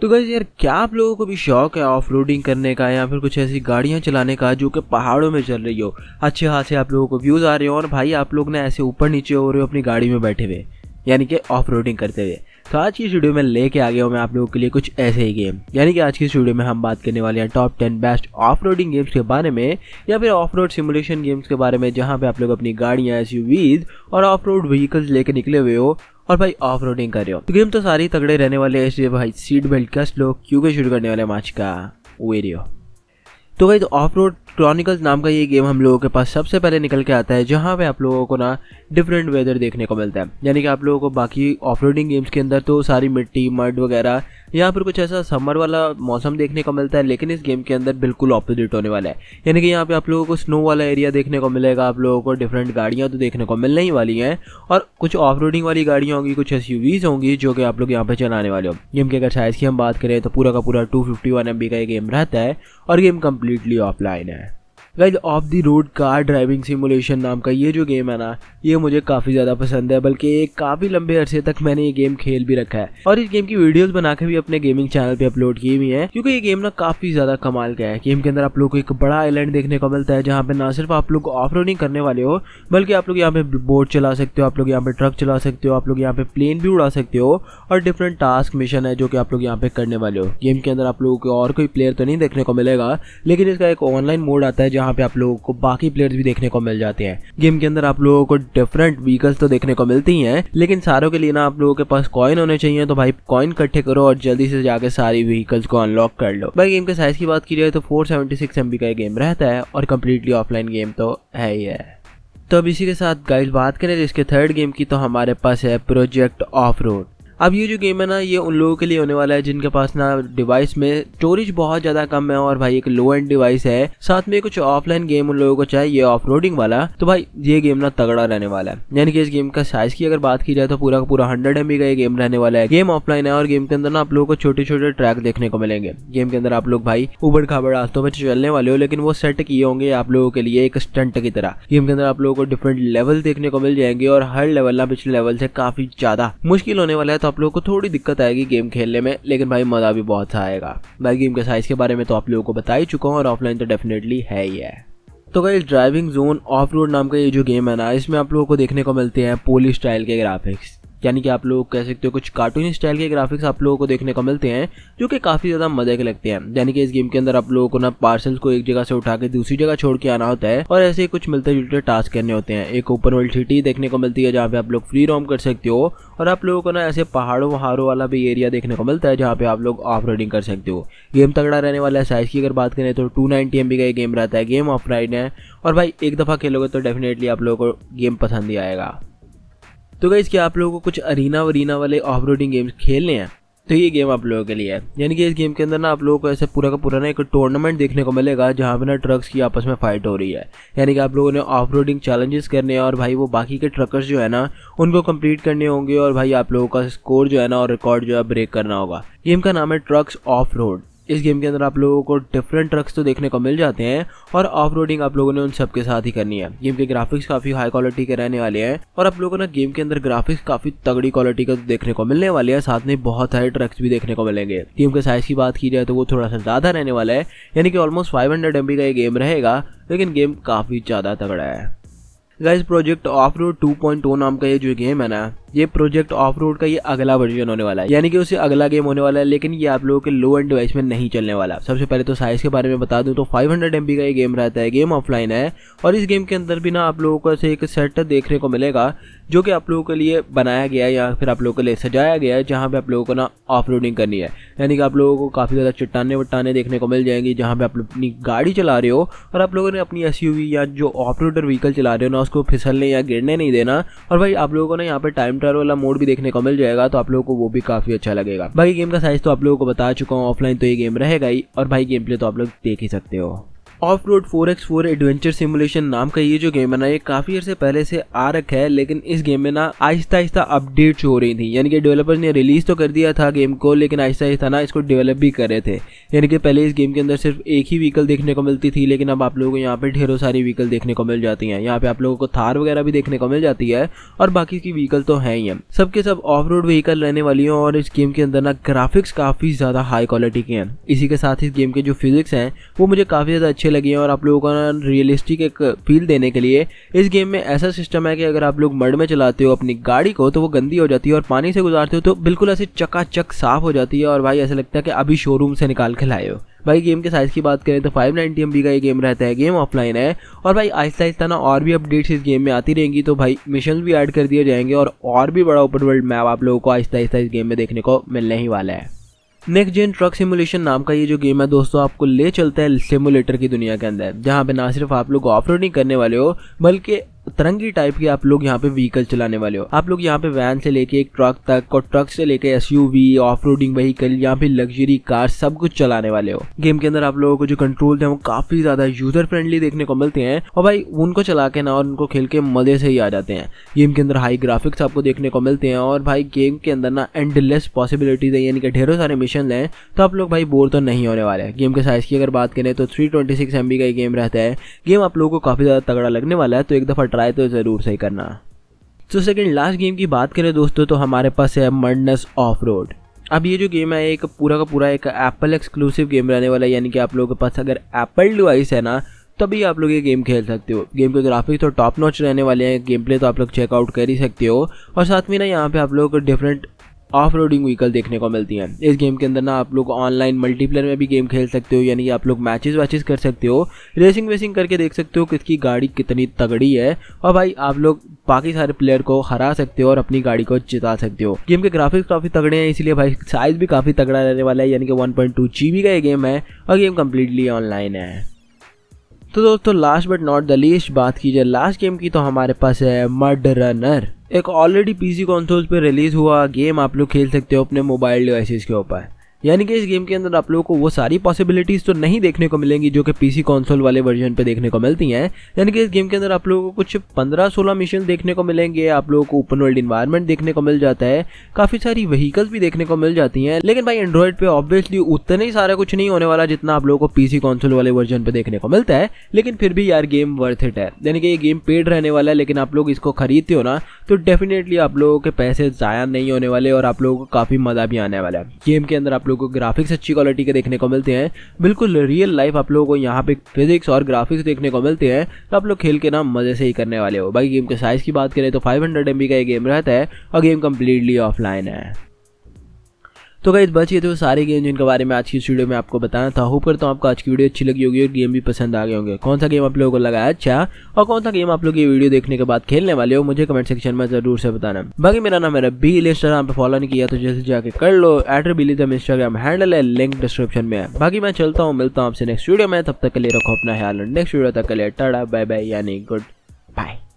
तो गैस यार क्या आप लोगों को भी शौक है ऑफ रोडिंग करने का या फिर कुछ ऐसी गाड़ियाँ चलाने का जो कि पहाड़ों में चल रही हो अच्छे खासे आप लोगों को व्यूज़ आ रहे हो और भाई आप लोग ना ऐसे ऊपर नीचे हो रहे हो अपनी गाड़ी में बैठे हुए यानी कि ऑफ रोडिंग करते हुए तो आज की स्टूडियो में लेके आ गया हूँ मैं आप लोगों के लिए कुछ ऐसे ही गेम यानी कि आज की स्टूडियो में हम बात करने वाले हैं top ten best off roading games के बारे में या फिर ऑफ रोड सिमुलेशन गेम्स के बारे में जहाँ पे आप लोग अपनी गाड़ियाँ एस और ऑफ रोड व्हीकल्स लेके निकले हुए हो और भाई ऑफ रोडिंग कर रहे हो तो गेम तो सारी तगड़े रहने वाले इसलिए भाई सीट बेल्ट का स्लो क्यों शुरू करने वाले मैच का वेरियो तो भाई तो ऑफ रोड क्रॉनिकल्स नाम का ये गेम हम लोगों के पास सबसे पहले निकल के आता है जहाँ पे आप लोगों को ना डिफरेंट वेदर देखने को मिलता है यानी कि आप लोगों को बाकी ऑफ गेम्स के अंदर तो सारी मिट्टी मर्ड वगैरह यहाँ पर कुछ ऐसा समर वाला मौसम देखने को मिलता है लेकिन इस गेम के अंदर बिल्कुल ऑपोजिट होने वाला है यानी कि यहाँ पे आप लोगों को स्नो वाला एरिया देखने को मिलेगा आप लोगों को डिफरेंट गाड़ियाँ तो देखने को मिलने ही वाली हैं और कुछ ऑफ वाली गाड़ियाँ होंगी कुछ एस होंगी जो कि आप लोग यहाँ पर चलाने वाले हो गेम की अगर साइज़ की हम बात करें तो पूरा का पूरा टू फिफ्टी का ये गेम रहता है और गेम कम्प्लीटली ऑफलाइन है guys off the road car driving simulation नाम का ये जो गेम है ना ये मुझे काफ़ी ज़्यादा पसंद है बल्कि काफ़ी लंबे अरसे तक मैंने ये गेम खेल भी रखा है और इस गेम की वीडियोस बना के भी अपने गेमिंग चैनल पे अपलोड किए हुई हैं क्योंकि ये गेम ना काफ़ी ज़्यादा कमाल का है गेम के अंदर आप लोग को एक बड़ा आइलैंड देखने को मिलता है जहाँ पे ना सिर्फ आप लोग ऑफ रोडिंग करने वाले हो बल्कि आप लोग यहाँ पे बोट चला सकते हो आप लोग यहाँ पे ट्रक चला सकते हो आप लोग यहाँ पे प्लेन भी उड़ा सकते हो और डिफरेंट टास्क मिशन है जो कि आप लोग यहाँ पे करने वाले हो गेम के अंदर आप लोगों को और कोई प्लेयर तो नहीं देखने को मिलेगा लेकिन इसका एक ऑनलाइन मोड आता है जहाँ जहाँ पे आप लोगों को बाकी प्लेयर्स भी देखने को मिल जाते हैं गेम के अंदर आप लोगों को डिफरेंट व्हीकल्स तो देखने को मिलती हैं लेकिन सारों के लिए ना आप लोगों के पास कॉइन होने चाहिए तो भाई कॉइन इकट्ठे करो और जल्दी से जाकर सारी व्हीकल्स को अनलॉक कर लो भाई गेम के साइज की बात की जाए तो फोर सेवेंटी का गेम रहता है और कम्प्लीटली ऑफलाइन गेम तो है ही है तो अब इसी के साथ गाइड बात करें इसके थर्ड गेम की तो हमारे पास है प्रोजेक्ट ऑफ रोड अब ये जो गेम है ना ये उन लोगों के लिए होने वाला है जिनके पास ना डिवाइस में स्टोरेज बहुत ज़्यादा कम है और भाई एक लो एंड डिवाइस है साथ में कुछ ऑफलाइन गेम उन लोगों को चाहिए ऑफ वाला तो भाई ये गेम ना तगड़ा रहने वाला है यानी कि इस गेम का साइज की अगर बात की जाए तो पूरा पूरा हंड्रेड एम का ये गेम रहने वाला है गेम ऑफलाइन है और गेम के अंदर ना आप लोगों को छोटे छोटे ट्रैक देखने को मिलेंगे गेम के अंदर आप लोग भाई उबड़ खाबड़ रास्तों में चलने वाले हो लेकिन वो सेट किए होंगे आप लोगों के लिए एक स्टंट की तरह गेम के अंदर आप लोगों को डिफरेंट लेवल देखने को मिल जाएंगे और हर लेवल ना पिछले लेवल से काफी ज्यादा मुश्किल होने वाला है तो आप लोगों को थोड़ी दिक्कत आएगी गेम खेलने में लेकिन भाई मज़ा भी बहुत आएगा भाई गेम के साइज़ के बारे में तो आप लोगों को बता ही चुका हूँ और ऑफलाइन तो डेफिनेटली है ही है तो गई ड्राइविंग जोन ऑफ रोड नाम का ये जो गेम है ना इसमें आप लोगों को देखने को मिलते हैं पोलिस स्टाइल के ग्राफिक्स यानी कि आप लोग कह सकते हो कुछ कार्टून स्टाइल के ग्राफिक्स आप लोगों को देखने को मिलते हैं जो कि काफ़ी ज़्यादा मजे के लगते हैं यानी कि इस गेम के अंदर आप लोगों को ना पार्सल्स को एक जगह से उठा के दूसरी जगह छोड़ के आना होता है और ऐसे कुछ मिलते जुलते टास्क करने होते हैं एक ओपन वर्ल्ड सिटी देखने को मिलती है जहाँ पे आप लोग फ्री रोम कर सकते हो और आप लोगों को ना ऐसे पहाड़ों वहाड़ों वाला भी एरिया देखने को मिलता है जहाँ पे आप लोग ऑफ रोडिंग कर सकते हो गेम तगड़ा रहने वाला है साइज की अगर बात करें तो टू नाइनटी का ये गेम रहता है गेम ऑफ राइड है और भाई एक दफ़ा खेलोगे तो डेफिनेटली आप लोगों को गेम पसंद ही आएगा तो गई कि आप लोगों को कुछ अरीना वरीना वाले ऑफ रोडिंग गेम्स खेलने हैं तो ये गेम आप लोगों के लिए है यानी कि इस गेम के अंदर ना आप लोगों को ऐसे पूरा का पूरा ना एक टूर्नामेंट देखने को मिलेगा जहाँ पे ना ट्रक्स की आपस में फाइट हो रही है यानी कि आप लोगों ने ऑफ रोडिंग चैलेंजेस करने हैं और भाई वो बाकी के ट्रकर्स जो है ना उनको कंप्लीट करने होंगे और भाई आप लोगों का स्कोर जो है ना और रिकॉर्ड जो है ब्रेक करना होगा गेम का नाम है ट्रक्स ऑफ रोड इस गेम के अंदर आप लोगों को डिफरेंट ट्रक्स तो देखने को मिल जाते हैं और ऑफ आप लोगों ने उन सब के साथ ही करनी है गेम के ग्राफिक्स काफी हाई क्वालिटी के रहने वाले हैं और आप लोगों ने गेम के अंदर ग्राफिक्स काफी तगड़ी क्वालिटी का देखने को मिलने वाले हैं साथ में बहुत सारे ट्रक्स भी देखने को मिलेंगे गेम के साइज की बात की जाए तो वो थोड़ा सा ज्यादा रहने वाला है यानी कि ऑलमोस्ट फाइव हंड्रेड का ये गेम रहेगा लेकिन गेम काफी ज्यादा तगड़ा है guys project off road two नाम का ये जो गेम है ना ये प्रोजेक्ट ऑफ रोड का ये अगला वर्जन होने वाला है यानी कि उसे अगला गेम होने वाला है लेकिन ये आप लोगों के लो एंड डिवाइस में नहीं चलने वाला सबसे पहले तो साइज के बारे में बता दूं तो 500 हंड्रेड का ये गेम रहता है गेम ऑफलाइन है और इस गेम के अंदर भी ना आप लोगों को ऐसे एक सेट देखने को मिलेगा जो कि आप लोगों के लिए बनाया गया है या फिर आप लोगों के लिए सजाया गया है जहाँ पे आप लोगों को ना ऑफ करनी है यानी कि आप लोगों को काफ़ी ज़्यादा चट्टाने वट्टाने देखने को मिल जाएंगी जहाँ पे आप अपनी गाड़ी चला रहे हो और आप लोगों ने अपनी एस या जो ऑफ व्हीकल चला रहे हो ना उसको फिसलने या गिरने नहीं देना और भाई आप लोगों को ना यहाँ पर टाइम ट्रायल वाला मोड भी देखने को मिल जाएगा तो आप लोगों को वो भी काफी अच्छा लगेगा बाकी गेम का साइज तो आप लोगों को बता चुका हूँ ऑफलाइन तो ये गेम रहेगा ही और भाई गेम प्ले तो आप लोग देख ही सकते हो off road four x four adventure simulation नाम का ये जो गेम है ना ये काफ़ी अर्से पहले से आ रखा है लेकिन इस गेम में ना आहिस्ता आहिस्ता अपडेट्स हो रही थी यानी कि डेवलपर ने रिलीज़ तो कर दिया था गेम को लेकिन आहिस्ता आहिस्ता ना इसको डेवलप भी कर रहे थे यानी कि पहले इस गेम के अंदर सिर्फ एक ही व्हीकल देखने को मिलती थी लेकिन अब आप लोगों को यहाँ पे ढेरों सारी व्हीकल देखने को मिल जाती है यहाँ पे आप लोगों को थार वगैरह भी देखने को मिल जाती है और बाकी की व्हीकल तो है ही है सबके सब ऑफ रोड व्हीकल रहने वाली हैं और इस गेम के अंदर ना ग्राफिक्स काफ़ी ज़्यादा हाई क्वालिटी के हैं इसी के साथ इस गेम के जो फिजिक्स हैं वो मुझे काफ़ी ज़्यादा अच्छे अच्छी लगी हैं और आप लोगों का रियलिस्टिक एक फील देने के लिए इस गेम में ऐसा सिस्टम है कि अगर आप लोग मड में चलाते हो अपनी गाड़ी को तो वो गंदी हो जाती है और पानी से गुजारते हो तो बिल्कुल ऐसे चकाचक साफ हो जाती है और भाई ऐसा लगता है कि अभी शोरूम से निकाल के लाए हो भाई गेम के साइज़ की बात करें तो 590 नाइनटी का ये गेम रहता है गेम ऑफलाइन है और भाई आहिस्ता आहिस्ता ना और भी अपडेट्स इस गेम में आती रहेंगी तो भाई मिशन भी ऐड कर दिए जाएंगे और और भी बड़ा ओपन वर्ल्ड मैप आप लोगों को आहिस्ता आहिस्ता इस गेम में देखने को मिलने ही वाला है नेक्स्ट जेन ट्रक सिमुलेशन नाम का ये जो गेम है दोस्तों आपको ले चलता है सिमुलेटर की दुनिया के अंदर जहाँ पे ना सिर्फ आप लोग ऑफ रोडिंग करने वाले हो बल्कि तरंगी टाइप के आप लोग यहाँ पे व्हीकल चलाने वाले हो आप लोग यहाँ पे वैन से लेके एक ट्रक तक और ट्रक से लेके S U V off roading vehicle यहाँ पे लग्जरी कार सब कुछ चलाने वाले हो गेम के अंदर आप लोगों को जो कंट्रोल है वो काफी ज्यादा यूजर फ्रेंडली देखने को मिलते हैं और भाई उनको चला के ना और उनको खेल के मजे से ही आ जाते हैं गेम के अंदर हाई ग्राफिक्स आपको देखने को मिलते हैं और भाई गेम के अंदर ना एंडलेस पॉसिबिलिटीज है यानी कि ढेरों सारे मिशन है तो आप लोग भाई बोर तो नहीं होने वाले गेम के साइज की अगर बात करें तो three twenty six M B का ही गेम रहता है गेम आप लोगों को काफी ज्यादा तगड़ा लगने वाला है तो एक दफा ट्राई तो ज़रूर सही करना तो सेकंड लास्ट गेम की बात करें दोस्तों तो हमारे पास है मर्डनस ऑफ रोड अब ये जो गेम है एक पूरा का पूरा एक एप्पल एक्सक्लूसिव गेम रहने वाला है यानी कि आप लोगों के पास अगर एप्पल डिवाइस है ना तभी आप लोग ये गेम खेल सकते हो गेम के ग्राफिक्स तो टॉप नॉच रहने वाले हैं गेम प्ले तो आप लोग चेकआउट कर ही सकते हो और साथ में ना यहाँ पे आप लोग डिफरेंट ऑफ रोडिंग व्हीकल देखने को मिलती हैं इस गेम के अंदर ना आप लोग ऑनलाइन मल्टीप्लेयर में भी गेम खेल सकते हो यानी कि आप लोग मैचेस वैचेस कर सकते हो रेसिंग वेसिंग करके देख सकते हो किसकी गाड़ी कितनी तगड़ी है और भाई आप लोग बाकी सारे प्लेयर को हरा सकते हो और अपनी गाड़ी को जिता सकते हो गेम के ग्राफिक्स काफ़ी तगड़े हैं इसलिए भाई साइज़ भी काफ़ी तगड़ा रहने वाला है यानी कि वन पॉइंट का ये गेम है और गेम कम्प्लीटली ऑनलाइन है तो दोस्तों last but not the least बात की जाए लास्ट गेम की तो हमारे पास है मर्ड रनर एक ऑलरेडी पीसी कंसोल्स पे रिलीज़ हुआ गेम आप लोग खेल सकते हो अपने मोबाइल डिवाइसेस के ऊपर यानी कि इस गेम के अंदर आप लोगों को वो सारी पॉसिबिलिटीज़ तो नहीं देखने को मिलेंगी जो कि पीसी कंसोल वाले वर्जन पे देखने को मिलती हैं यानी कि इस गेम के अंदर आप लोगों को कुछ 15-16 मिशन देखने को मिलेंगे आप लोगों को ओपन वर्ल्ड इन्वायरमेंट देखने को मिल जाता है काफ़ी सारी व्हीकल्स भी देखने को मिल जाती हैं लेकिन भाई एंड्रॉयड पर ऑब्वियसली उतना ही सारा कुछ नहीं होने वाला जितना आप लोगों को पीसी कंसोल वाले वर्जन पर देखने को मिलता है लेकिन फिर भी यार गेम वर्थ इट है यानी कि ये गेम पेड रहने वाला है लेकिन आप लोग इसको खरीदते हो ना तो डेफिनेटली आप लोगों के पैसे ज़ाया नहीं होने वाले और आप लोगों को काफ़ी मज़ा भी आने वाला है गेम के अंदर आप लोगों को ग्राफिक्स अच्छी क्वालिटी के देखने को मिलते हैं बिल्कुल रियल लाइफ आप लोगों को यहाँ पे फिजिक्स और ग्राफिक्स देखने को मिलते हैं तो आप लोग खेल के ना मज़े से ही करने वाले हो बाकी गेम के साइज़ की बात करें तो फाइव हंड्रेड का ये गेम रहता है और गेम कम्प्लीटली ऑफलाइन है तो गाइज बस ये तो सारे गेम जिनके बारे में आज की वीडियो में आपको बताना था होप करता हूँ आपको आज की वीडियो अच्छी लगी होगी और गेम भी पसंद आ गए होंगे कौन सा गेम आप लोगों को लगा अच्छा और कौन सा गेम आप लोग ये वीडियो देखने के बाद खेलने वाले हो मुझे कमेंट सेक्शन में जरूर से बताना बाकी मेरा नाम मेरा बी इंस्टाग्राम पर फॉलो नहीं किया तो जैसे जाके कर लो एटर बिलीजम इंस्टाग्राम हैंडल है लिंक डिस्क्रिप्शन में बाकी मैं चलता हूँ मिलता हूँ आपसे नेक्स्ट वीडियो में तब तक के लिए रखो अपना ख्याल नेक्स्ट वीडियो तक के लिए टाटा बाय बाय यानी गुड बाय